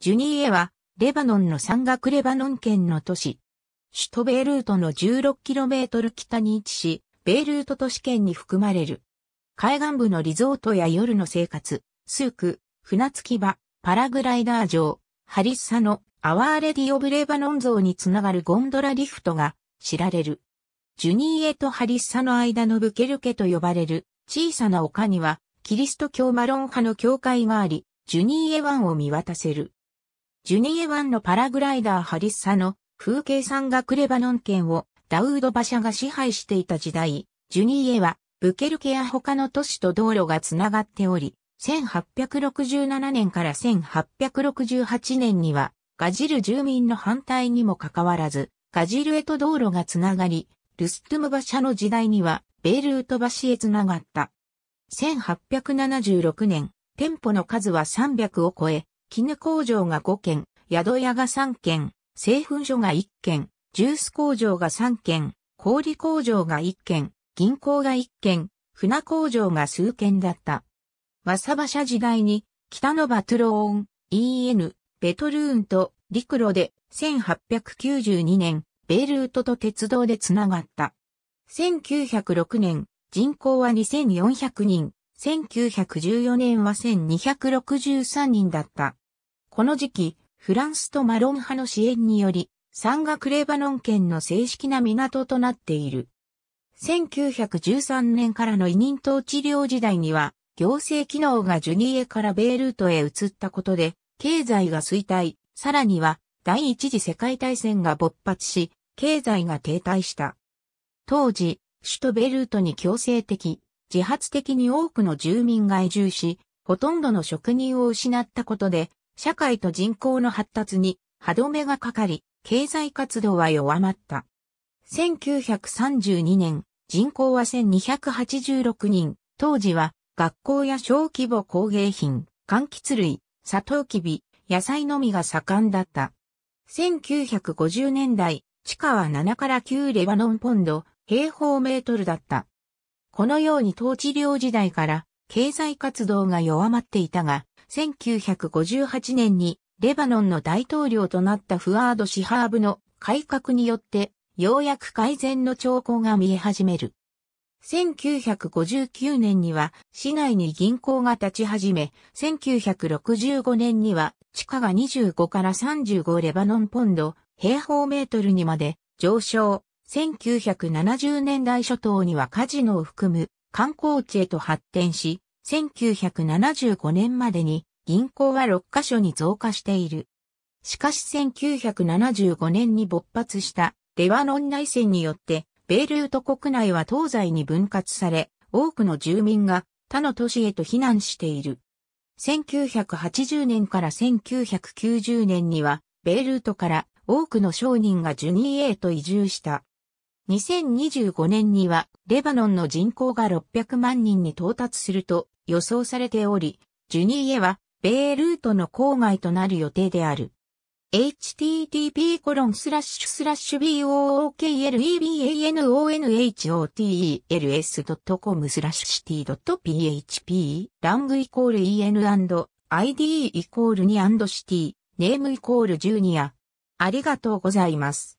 ジュニーエは、レバノンの山岳レバノン県の都市。首都ベイルートの 16km 北に位置し、ベイルート都市圏に含まれる。海岸部のリゾートや夜の生活、スーク、船着き場、パラグライダー場、ハリッサのアワーレディオブレバノン像につながるゴンドラリフトが知られる。ジュニーエとハリッサの間のブケルケと呼ばれる小さな丘には、キリスト教マロン派の教会があり、ジュニーエ湾を見渡せる。ジュニエ湾のパラグライダーハリッサの風景山岳レバノン県をダウード馬車が支配していた時代、ジュニエはブケルケや他の都市と道路がつながっており、1867年から1868年にはガジル住民の反対にもかかわらず、ガジルへと道路がつながり、ルストゥム馬車の時代にはベールート橋へつながった。1876年、店舗の数は300を超え、絹工場が5軒、宿屋が3軒、製粉所が1軒、ジュース工場が3軒、氷工場が1軒、銀行が1軒、船工場が数軒だった。さサしゃ時代に、北のバトローン、EN、ベトルーンと陸路で1892年、ベイルートと鉄道でつながった。1906年、人口は2400人、1914年は1263人だった。この時期、フランスとマロン派の支援により、山岳レバノン県の正式な港となっている。1913年からの委任統治領時代には、行政機能がジュニエからベールートへ移ったことで、経済が衰退、さらには第一次世界大戦が勃発し、経済が停滞した。当時、首都ベルートに強制的、自発的に多くの住民が移住し、ほとんどの職人を失ったことで、社会と人口の発達に歯止めがかかり、経済活動は弱まった。1932年、人口は1286人、当時は学校や小規模工芸品、柑橘類、サトウキビ、野菜のみが盛んだった。1950年代、地下は7から9レバノンポンド、平方メートルだった。このように統治領時代から経済活動が弱まっていたが、1958年にレバノンの大統領となったフアード・シハーブの改革によって、ようやく改善の兆候が見え始める。1959年には市内に銀行が立ち始め、1965年には地価が25から35レバノンポンド平方メートルにまで上昇。1970年代初頭にはカジノを含む観光地へと発展し、1975年までに銀行は6カ所に増加している。しかし1975年に勃発したレワノン内戦によって、ベイルート国内は東西に分割され、多くの住民が他の都市へと避難している。1980年から1990年には、ベイルートから多くの商人がジュニーへと移住した。2025年にはレバノンの人口が600万人に到達すると予想されており、ジュニーエは米ルートの郊外となる予定である。http booklebanonhotels.com city.php ラングイコール en&id イコール2シティネームイコールジュニアありがとうございます。